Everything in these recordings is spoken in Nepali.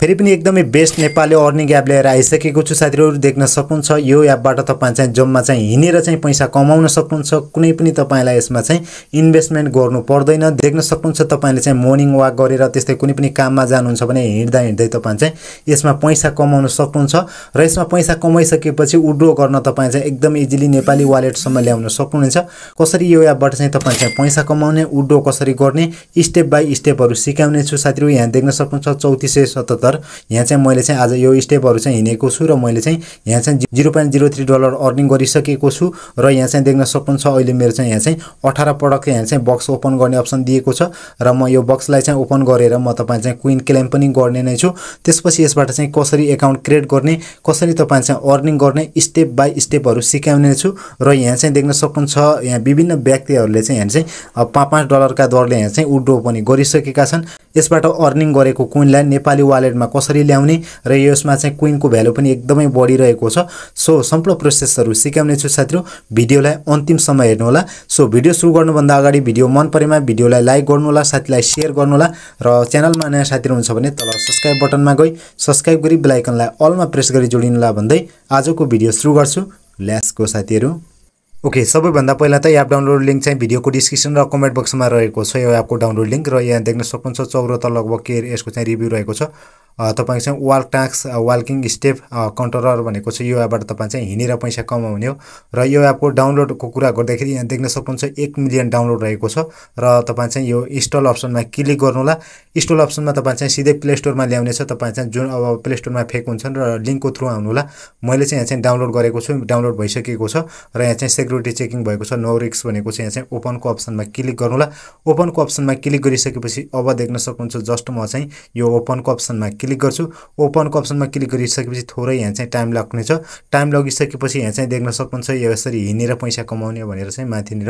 फेरि पनि एकदमै बेस्ट नेपाली अर्निङ एप ल्याएर आइसकेको छु साथीहरू देख्न सक्नुहुन्छ यो एपबाट तपाईँ चाहिँ जम्मा चाहिँ हिँडेर चाहिँ पैसा कमाउन सक्नुहुन्छ कुनै पनि तपाईँलाई यसमा चाहिँ इन्भेस्टमेन्ट गर्नु पर्दैन देख्न सक्नुहुन्छ तपाईँले चाहिँ मर्निङ वाक गरेर त्यस्तै कुनै पनि काममा जानुहुन्छ भने हिँड्दा हिँड्दै तपाईँ चाहिँ यसमा पैसा कमाउन सक्नुहुन्छ र यसमा पैसा कमाइसकेपछि उड्रो गर्न तपाईँ चाहिँ एकदम इजिली नेपाली वालेटसम्म ल्याउन सक्नुहुन्छ कसरी यो एपबाट चाहिँ तपाईँ चाहिँ पैसा कमाउने उड्रो कसरी गर्ने स्टेप बाई स्टेपहरू सिकाउनेछु साथीहरू यहाँ देख्न सक्नुहुन्छ चौतिस सय सतहत्तर यहाँ चाहिँ मैले चाहिँ आज यो स्टेपहरू चाहिँ हिँडेको छु र मैले चाहिँ यहाँ चाहिँ zero point zero three dollar earning गरिसकेको छु र यहाँ चाहिँ देख्न सक्नुहुन्छ अहिले मेरो चाहिँ यहाँ चाहिँ अठार प्रडक्ट यहाँ चाहिँ बक्स ओपन गर्ने अप्सन दिएको छ र म यो बक्सलाई चाहिँ ओपन गरेर म तपाईँ चाहिँ क्विन क्लेम पनि गर्ने नै छु त्यसपछि यसबाट चाहिँ कसरी एकाउन्ट क्रिएट गर्ने कसरी तपाईँ चाहिँ अर्निङ गर्ने स्टेप बाई स्टेपहरू सिकाउने छु र यहाँ चाहिँ देख्न सक्नुहुन्छ यहाँ विभिन्न व्यक्तिहरूले चाहिँ यहाँ चाहिँ पाँच पाँच डलरका दरले यहाँ चाहिँ उड्रो पनि गरिसकेका छन् यसबाट अर्निङ गरेको क्विनलाई नेपाली वालेट मार्केटमा कसरी ल्याउने र यसमा चाहिँ क्विनको भ्यालु पनि एकदमै बढिरहेको छ सो सम्पूर्ण प्रोसेसहरू सिकाउने छु साथीहरू भिडियोलाई अन्तिमसम्म हेर्नुहोला सो भिडियो सुरु गर्नुभन्दा अगाडि भिडियो मन परेमा भिडियोलाई लाइक गर्नुहोला साथीलाई सेयर गर्नुहोला र च्यानलमा नयाँ साथीहरू हुन्छ भने तल सब्सक्राइब बटनमा गई सब्सक्राइब गरी बेलायकनलाई अलमा प्रेस गरी जोडिनुहोला भन्दै आजको भिडियो सुरु गर्छु ल्यासको साथीहरू ओके okay, सबैभन्दा पहिला त एप डाउनलोड लिङ्क चाहिँ भिडियोको डिस्क्रिप्सन र कमेन्ट बक्समा रहेको छ यो एपको डाउनलोड लिङ्क र यहाँ देख्न सक्नुहुन्छ चौरत लगभग के यसको चाहिँ रिभ्यू रहेको छ तपाईँको चाहिँ वाल टास्क वाल्किङ स्टेप कन्ट्रोलर भनेको चाहिँ यो एपबाट तपाईँ चाहिँ हिँडेर पैसा कमाउने हो र यो एपको डाउनलोडको कुरा गर्दाखेरि यहाँ देख्न सक्नुहुन्छ एक मिलियन डाउनलोड रहेको छ र तपाईँ चाहिँ यो इन्स्टल अप्सनमा क्लिक गर्नु होला इन्स्टल अप्सनमा तपाईँ चाहिँ सिधै प्ले स्टोरमा ल्याउनेछ तपाईँ चाहिँ जुन अब प्ले स्टोरमा फेक हुन्छन् र लिङ्कको थ्रु आउनु होला मैले चाहिँ यहाँ चाहिँ डाउनलोड गरेको छु डाउनलोड भइसकेको छ र यहाँ चाहिँ सेक्युरिटी चेकिङ भएको छ नो रिक्स भनेको चाहिँ यहाँ चाहिँ ओपनको अप्सनमा क्लिक गर्नु गर्नुहोला ओपनको अप्सनमा क्लिक गरिसकेपछि अब देख्न सक्नुहुन्छ जस्ट म चाहिँ यो ओपनको अप्सनमा क्लिक क्लिक गर्छु ओपनको अप्सनमा क्लिक गरिसकेपछि थोरै यहाँ चाहिँ टाइम लाग्नेछ टाइम लगिसकेपछि यहाँ चाहिँ देख्न सक्नुहुन्छ यो यसरी हिँडेर पैसा कमाउने भनेर चाहिँ माथिनिर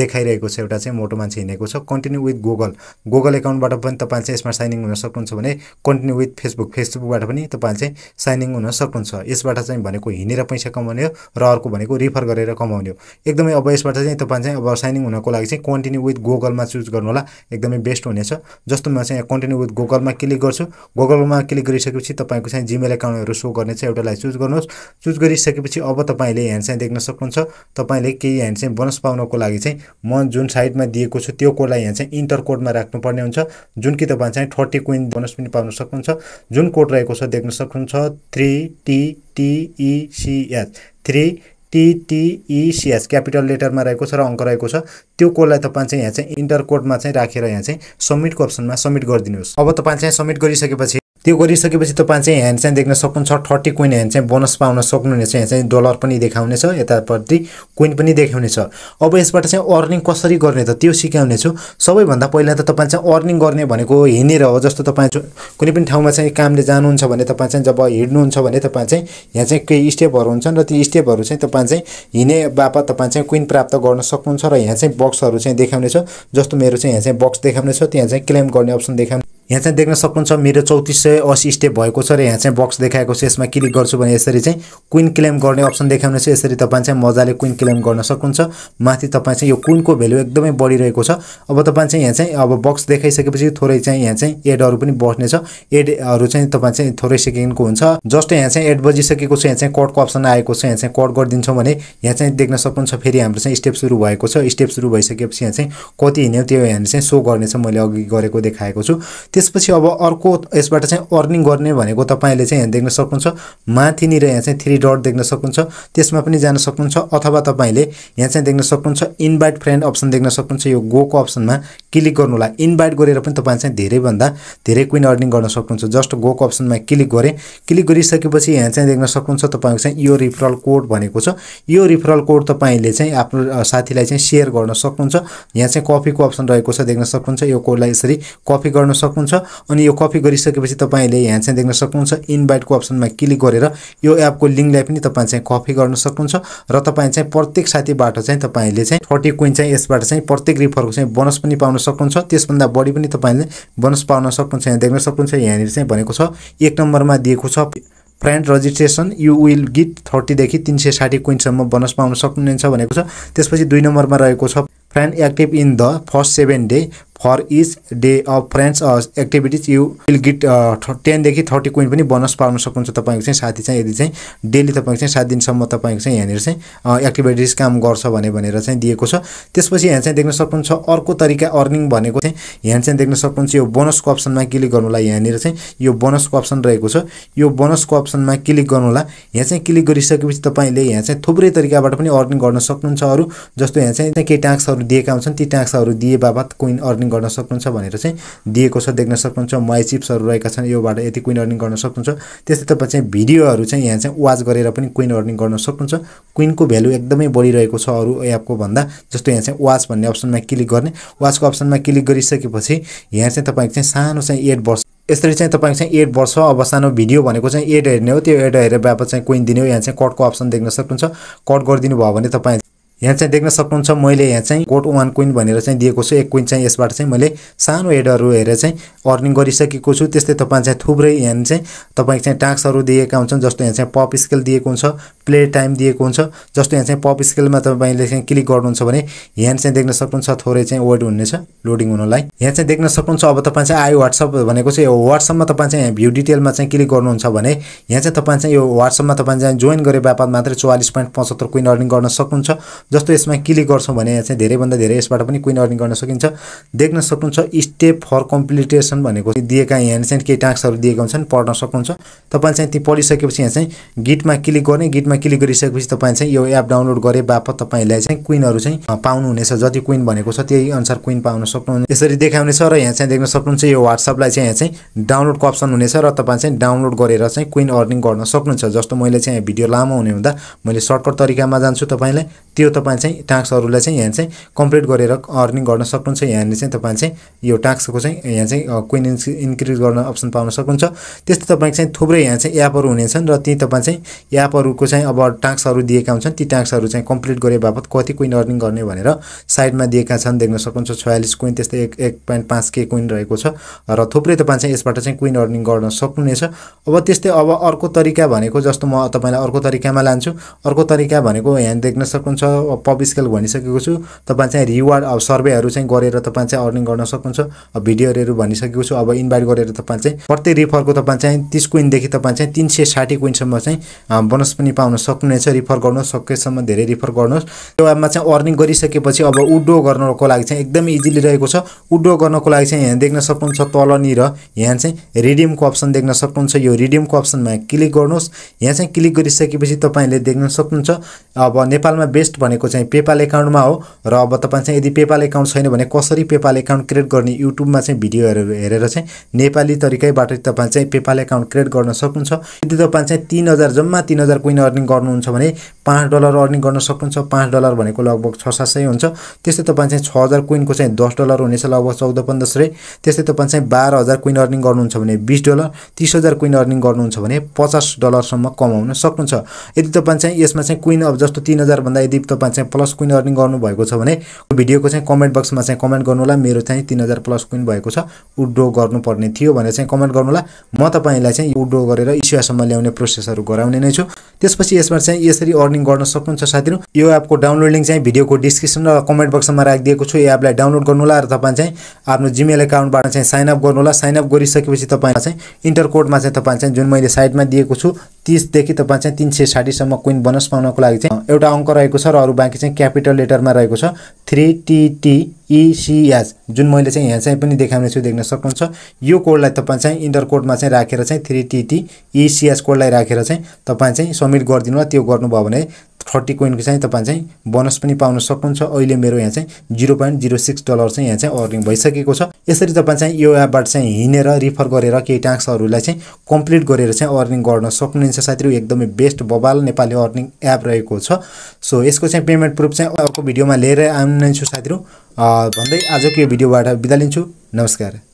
देखाइरहेको छ एउटा चाहिँ मोटो मान्छे हिँडेको छ कन्टिन्यू विथ गुगल गुगल एकाउन्टबाट पनि तपाईँ चाहिँ यसमा साइनिङ हुन सक्नुहुन्छ भने कन्टिन्यू विथ फेसबुक फेसबुकबाट पनि तपाईँ चाहिँ साइनिङ हुन सक्नुहुन्छ यसबाट चाहिँ भनेको हिँडेर पैसा कमाउने हो र अर्को भनेको रिफर गरेर कमाउने हो एकदमै अब यसबाट चाहिँ तपाईँ चाहिँ अब साइनिङ हुनको लागि चाहिँ कन्टिन्यू विथ गुगलमा चुज गर्नु होला एकदमै बेस्ट हुनेछ जस्तो म चाहिँ कन्टिन्यू विथ गुगलमा क्लिक गर्छु गुगल मा क्लिक गरिसकेपछि तपाईँको चाहिँ जिमेल एकाउन्टहरू सो गर्ने चाहिँ एउटालाई चुज गर्नुहोस् चुज गरिसकेपछि अब तपाईँले यहाँ चाहिँ देख्न सक्नुहुन्छ तपाईँले केही यहाँ चाहिँ बोनस पाउनको लागि चाहिँ म जुन साइडमा दिएको छु त्यो कोडलाई यहाँ चाहिँ इन्टर कोडमा राख्नुपर्ने हुन्छ जुन कि तपाईँ चाहिँ थर्टी क्विन बोनस पनि पाउन सक्नुहुन्छ जुन कोड रहेको छ देख्न सक्नुहुन्छ थ्री टी टिइसिएच थ्री टिटिइसिएच क्यापिटल लेटरमा रहेको छ र अङ्क रहेको छ त्यो कोडलाई तपाईँ चाहिँ यहाँ चाहिँ इन्टर कोडमा चाहिँ राखेर यहाँ चाहिँ सब्मिटको अप्सनमा सब्मिट गरिदिनुहोस् अब तपाईँ चाहिँ सब्मिट गरिसकेपछि त्यो गरिसकेपछि तपाईँ चाहिँ ह्यान्ड चाहिँ देख्न सक्नुहुन्छ थर्टी कोइन ह्यान्ड चाहिँ बोनस पाउन सक्नुहुनेछ यहाँ चाहिँ डलर पनि देखाउनेछ यतापट्टि कोइन पनि देखाउनेछ अब यसबाट चाहिँ अर्निङ कसरी गर्ने त त्यो सिकाउनेछु सबैभन्दा पहिला त तपाईँ चाहिँ अर्निङ गर्ने भनेको हिँडेर हो जस्तो तपाईँ कुनै पनि ठाउँमा चाहिँ कामले जानुहुन्छ भने तपाईँ चाहिँ जब हिँड्नुहुन्छ भने तपाईँ चाहिँ यहाँ चाहिँ केही स्टेपहरू हुन्छन् र ती स्टेपहरू चाहिँ तपाईँ चाहिँ हिँडे बापत तपाईँ चाहिँ कोइन प्राप्त गर्न सक्नुहुन्छ र यहाँ चाहिँ बक्सहरू चाहिँ देखाउनेछ जस्तो मेरो चाहिँ यहाँ चाहिँ बक्स देखाउनेछ त्यहाँ चाहिँ क्लेम गर्ने अप्सन देखाउने यहाँ चाहिँ देख्न सक्नुहुन्छ मेरो चौतिस सय असी स्टेप भएको छ र यहाँ चाहिँ बक्स देखाएको छ यसमा क्लिक गर्छु भने यसरी चाहिँ क्विन क्लेम गर्ने अप्सन देखाउनु छ यसरी तपाईँ चाहिँ मजाले क्विन क्लेम गर्न सक्नुहुन्छ माथि तपाईँ चाहिँ यो क्विनको भेल्यु एकदमै बढिरहेको छ अब तपाईँ चाहिँ यहाँ चाहिँ अब बक्स देखाइसकेपछि थोरै चाहिँ यहाँ चाहिँ एडहरू पनि बस्नेछ एडहरू चाहिँ तपाईँ चाहिँ थोरै सेकेन्डको हुन्छ जस्ट यहाँ चाहिँ एड बजिसकेको छ यहाँ चाहिँ कटको अप्सन आएको छ यहाँ चाहिँ कट गरिदिन्छौँ भने यहाँ चाहिँ देख्न सक्नुहुन्छ फेरि हाम्रो चाहिँ स्टेप सुरु भएको छ स्टेप सुरु भइसकेपछि यहाँ चाहिँ कति हिँड्यो त्यो यहाँ चाहिँ सो गर्नेछ मैले अघि गरेको देखाएको छु त्यसपछि अब अर्को यसबाट चाहिँ अर्निङ गर्ने भनेको तपाईँले चाहिँ यहाँ देख्न सक्नुहुन्छ माथिनिर यहाँ चाहिँ थ्री डट देख्न सक्नुहुन्छ त्यसमा पनि जान सक्नुहुन्छ अथवा तपाईँले यहाँ चाहिँ देख्न सक्नुहुन्छ इन्भाइट फ्रेन्ड अप्सन देख्न सक्नुहुन्छ यो गोको अप्सनमा क्लिक होला इन्भाइट गरेर पनि तपाईँ चाहिँ धेरैभन्दा धेरै क्विन अर्निङ गर्न सक्नुहुन्छ जस्ट गोको अप्सनमा क्लिक गरेँ क्लिक गरिसकेपछि यहाँ चाहिँ देख्न सक्नुहुन्छ तपाईँको चाहिँ यो रिफरल कोड भनेको छ यो रिफरल कोड तपाईँले चाहिँ आफ्नो साथीलाई चाहिँ सेयर गर्न सक्नुहुन्छ यहाँ चाहिँ कपीको अप्सन रहेको छ देख्न सक्नुहुन्छ यो कोडलाई यसरी कपी गर्न सक्नुहुन्छ सक्नुहुन्छ अनि यो कपी गरिसकेपछि तपाईँले यहाँ चाहिँ देख्न सक्नुहुन्छ इन्भाइटको अप्सनमा क्लिक गरेर यो एपको लिङ्कलाई पनि तपाईँ चाहिँ कपी गर्न सक्नुहुन्छ र तपाईँ चाहिँ प्रत्येक साथीबाट चाहिँ तपाईँले चाहिँ थर्टी क्विन चाहिँ यसबाट चाहिँ प्रत्येक रिफरको चाहिँ बोनस पनि पाउन सक्नुहुन्छ त्यसभन्दा बढी पनि तपाईँले बोनस पाउन सक्नुहुन्छ यहाँ देख्न सक्नुहुन्छ यहाँनिर चाहिँ भनेको छ एक नम्बरमा दिएको छ friend registration you will get थर्टीदेखि तिन सय साठी क्विन्टसम्म बोनस पाउन सक्नुहुन्छ भनेको छ त्यसपछि दुई नम्बरमा रहेको छ friend active in the first seven day for each day of friends activities you will get टेनदेखि थर्टी कोइन पनि बोनस पाउन सक्नुहुन्छ तपाईँको चाहिँ साथी चाहिँ यदि चाहिँ डेली तपाईँको चाहिँ सात दिनसम्म तपाईँको चाहिँ यहाँनिर चाहिँ एक्टिभिटिज काम गर्छ भने भनेर चाहिँ दिएको छ त्यसपछि यहाँ चाहिँ देख्न सक्नुहुन्छ अर्को तरिका अर्निङ भनेको चाहिँ यहाँ चाहिँ देख्न सक्नुहुन्छ यो बोनसको अप्सनमा क्लिक गर्नुलाई यहाँनिर चाहिँ यो बोनसको अप्सन रहेको छ यो बोनसको अप्सनमा क्लिक गर्नुलाई यहाँ चाहिँ क्लिक गरिसकेपछि तपाईँले यहाँ चाहिँ थुप्रै तरिकाबाट पनि अर्निङ गर्न सक्नुहुन्छ अरू जस्तो यहाँ चाहिँ केही ट्याक्सहरू दिएका हुन्छन् ती ट्याक्सहरू दिए बापत कोइन अर्निङ गर्न सक्नुहुन्छ भनेर चाहिँ दिएको छ देख्न सक्नुहुन्छ माई चिप्सहरू रहेका छन् योबाट यति क्विन अर्निङ गर्न सक्नुहुन्छ त्यस्तै तपाईँ चाहिँ भिडियोहरू चाहिँ यहाँ चाहिँ वाच गरेर पनि क्विन अर्निङ गर्न सक्नुहुन्छ क्विनको भ्यालु एकदमै बढिरहेको छ अरू एपको भन्दा जस्तो यहाँ चाहिँ वाच भन्ने अप्सनमा क्लिक गर्ने वाचको अप्सनमा क्लिक गरिसकेपछि यहाँ चाहिँ तपाईँको चाहिँ सानो चाहिँ एड वर्ष यसरी चाहिँ तपाईँको चाहिँ एड वर्ष अब सानो भिडियो भनेको चाहिँ एड हेर्ने हो त्यो एड हेरेर बापत चाहिँ क्विन दिने हो यहाँ चाहिँ कटको अप्सन देख्न सक्नुहुन्छ कट गरिदिनु भयो भने तपाईँ यहाँ चाहिँ देख्न सक्नुहुन्छ मैले यहाँ चाहिँ कोट वान क्विन भनेर चाहिँ दिएको छु एक क्विन चाहिँ यसबाट चाहिँ मैले सानो हेडहरू हेरेर चाहिँ अर्निङ गरिसकेको छु त्यस्तै तपाईँ चाहिँ थुप्रै यहाँ चाहिँ तपाईँको चाहिँ टास्कहरू दिएका हुन्छन् जस्तो यहाँ चाहिँ पप स्केल दिएको हुन्छ प्ले टाइम दिएको हुन्छ जस्तो यहाँ चाहिँ पप स्केलमा तपाईँले चाहिँ क्लिक गर्नुहुन्छ भने यहाँ चाहिँ देख्न सक्नुहुन्छ थोरै चाहिँ वेट हुनेछ लोडिङ हुनलाई यहाँ चाहिँ देख्न सक्नुहुन्छ अब तपाईँ चाहिँ आयो वाट्सएप भनेको चाहिँ यो वाट्सएपमा तपाईँ चाहिँ भ्यू डिटेलमा चाहिँ क्लिक गर्नुहुन्छ भने यहाँ चाहिँ तपाईँ चाहिँ यो वाट्सएपमा तपाईँ चाहिँ जोइन गरे बापत मात्रै चौवालिस पोइन्ट पचहत्तर अर्निङ गर्न सक्नुहुन्छ जस्तो यसमा क्लिक गर्छौँ भने चाहिँ धेरैभन्दा धेरै यसबाट पनि क्विन अर्निङ गर्न सकिन्छ देख्न सक्नुहुन्छ स्टेप फर कम्प्लिटेसन भनेको दिएका यहाँ चाहिँ केही टास्कहरू दिएका हुन्छन् पढ्न सक्नुहुन्छ तपाईँले चाहिँ ती पढिसकेपछि यहाँ चाहिँ गिटमा क्लिक गर्ने गिटमा क्लिक गरिसकेपछि तपाईँ चाहिँ यो एप डाउनलोड गरे बापत तपाईँलाई चाहिँ क्विनहरू चाहिँ पाउनुहुनेछ जति क्विन भनेको छ त्यही अनुसार क्विन पाउन सक्नुहुन्छ यसरी देखाउनेछ र यहाँ चाहिँ देख्न सक्नुहुन्छ यो वाट्सएपलाई चाहिँ यहाँ चाहिँ डाउनलोडको अप्सन हुनेछ र तपाईँ चाहिँ डाउनलोड गरेर चाहिँ क्विन अर्निङ गर्न सक्नुहुन्छ जस्तो मैले चाहिँ भिडियो लामो हुने हुँदा मैले सर्टकट तरिकामा जान्छु तपाईँलाई त्यो तपाईँ चाहिँ टास्कहरूलाई चाहिँ यहाँ चाहिँ कम्प्लिट गरेर अर्निङ गर्न सक्नुहुन्छ यहाँनिर चाहिँ तपाईँ चाहिँ यो टास्कको चाहिँ यहाँ चाहिँ क्विन इन्क्रिज गर्न अप्सन पाउन सक्नुहुन्छ त्यस्तै तपाईँको चाहिँ थुप्रै यहाँ चाहिँ एपहरू हुनेछन् र ती तपाईँ चाहिँ एपहरूको चाहिँ अब टास्कहरू दिएका हुन्छन् ती टास्कहरू चाहिँ कम्प्लिट गरे बापत कति क्विन अर्निङ गर्ने भनेर साइडमा दिएका छन् देख्न सक्नुहुन्छ छयालिस क्विन त्यस्तै एक एक पोइन्ट पाँच के क्विन रहेको छ र थुप्रै तपाईँ चाहिँ यसबाट चाहिँ क्विन अर्निङ गर्न सक्नुहुनेछ अब त्यस्तै अब अर्को तरिका भनेको जस्तो म तपाईँलाई अर्को तरिकामा लान्छु अर्को तरिका भनेको यहाँ देख्न सक्नुहुन्छ अब पब स्केल भनिसकेको छु तपाईँ चाहिँ रिवार्ड अब सर्वेहरू चाहिँ गरेर तपाईँ चाहिँ अर्निङ गर्न सक्नुहुन्छ अब भिडियोहरू भनिसकेको छु अब इन्भाइट गरेर तपाईँ चाहिँ प्रत्येक रिफरको तपाईँ चाहिँ तिस कोइनदेखि तपाईँ चाहिँ तिन सय साठी कोइनसम्म चाहिँ बोनस पनि पाउन सक्नुहुनेछ रिफर गर्नुहोस् सकेसम्म धेरै रिफर गर्नुहोस् त्यो एपमा चाहिँ अर्निङ गरिसकेपछि अब उड्रो गर्नको लागि चाहिँ एकदमै इजिली रहेको छ उड्डो गर्नको लागि चाहिँ यहाँ देख्न सक्नुहुन्छ तलनिर यहाँ चाहिँ रिडिमको अप्सन देख्न सक्नुहुन्छ यो रिडिमको अप्सनमा क्लिक गर्नुहोस् यहाँ चाहिँ क्लिक गरिसकेपछि तपाईँले देख्न सक्नुहुन्छ अब नेपालमा बेस्ट भनेको भनेको चाहिँ पेपाल एकाउन्टमा हो र अब तपाईँ चाहिँ यदि पेपाल एकाउन्ट छैन भने कसरी पेपाल एकाउन्ट क्रिएट गर्ने युट्युबमा चाहिँ भिडियोहरू हेरेर चाहिँ नेपाली तरिकैबाट तपाईँ चाहिँ पेपाल एकाउन्ट क्रिएट गर्न सक्नुहुन्छ यदि तपाईँ चाहिँ तिन हजार जम्मा तिन हजार कोइन अर्निङ गर्नुहुन्छ भने पाँच डलर अर्निङ गर्न सक्नुहुन्छ पाँच डलर भनेको लगभग छ सात सय हुन्छ त्यस्तै तपाईँ चाहिँ छ हजार कोइनको चाहिँ दस डलर हुनेछ लगभग चौध पन्ध्र सय त्यस्तै तपाईँ चाहिँ बाह्र हजार कोइन अर्निङ गर्नुहुन्छ भने बिस डलर तिस हजार कोइन अर्निङ गर्नुहुन्छ भने पचास डलरसम्म कमाउन सक्नुहुन्छ यदि तपाईँ चाहिँ यसमा चाहिँ क्विन अब जस्तो तिन हजारभन्दा यदि तपाईँ चाहिँ प्लस क्विन अर्निङ गर्नुभएको छ भने भिडियोको चाहिँ कमेन्ट बक्समा चाहिँ कमेन्ट गर्नु होला मेरो चाहिँ तिन हजार प्लस क्विन भएको छ उड्रो गर्नुपर्ने थियो भनेर चाहिँ कमेन्ट गर्नु होला म तपाईँलाई चाहिँ उड्रो गरेर इसियासम्म ल्याउने प्रोसेसहरू गराउने नै छु त्यसपछि यसमा चाहिँ यसरी अर्निङ अर्निङ गर्न सक्नुहुन्छ साथीहरू यो एपको डाउनलोड लिङ्क चाहिँ भिडियोको डिस्क्रिप्सन र कमेन्ट बक्समा राखिदिएको छु यो एपलाई डाउनलोड गर्नुहोला र तपाईँ चाहिँ आफ्नो जिमेल एकाउन्टबाट चाहिँ साइनअप गर्नुहोला साइनअप गरिसकेपछि तपाईँलाई चाहिँ इन्टरकोडमा चाहिँ तपाईँ चाहिँ जुन मैले साइटमा दिएको छु तिसदेखि तपाईँ चाहिँ तिन सय साठीसम्म कोइन बोनस पाउनको लागि चाहिँ एउटा अङ्क रहेको छ र अरू बाँकी चाहिँ क्यापिटल लेटरमा रहेको छ थ्री टिटी e जुन मैले चाहिँ यहाँ चाहिँ पनि देखाउने छु देख्न सक्नुहुन्छ यो कोडलाई तपाईँ चाहिँ इन्टर कोडमा चाहिँ राखेर चाहिँ थ्री टिटी इसिएच कोडलाई राखेर चाहिँ तपाईँ चाहिँ सब्मिट गरिदिनु त्यो गर्नुभयो भने थर्टी कोइनको चाहिँ तपाईँ चाहिँ बोनस पनि पाउन सक्नुहुन्छ अहिले मेरो यहाँ चाहिँ zero point zero six dollar चाहिँ यहाँ चाहिँ अर्निङ भइसकेको छ यसरी तपाईँ चाहिँ यो एपबाट चाहिँ हिँडेर रिफर गरेर केही टास्कहरूलाई चाहिँ कम्प्लिट गरेर चाहिँ अर्निङ गर्न सक्नुहुन्छ साथीहरू एकदमै बेस्ट बबाल नेपाली अर्निङ एप रहेको छ सो यसको चाहिँ पेमेन्ट प्रुफ चाहिँ अर्को भिडियोमा लिएर छु साथीहरू भन्दै आजको यो भिडियोबाट बिदा लिन्छु नमस्कार